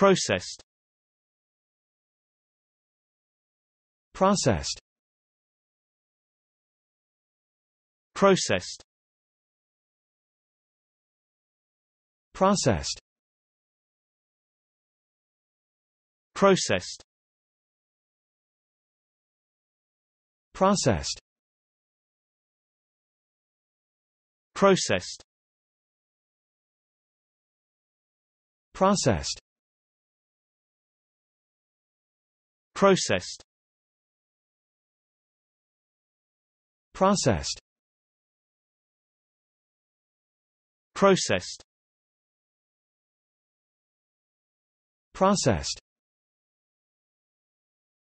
Processed Processed Processed Processed Processed Processed Processed Processed Processed Processed Processed Processed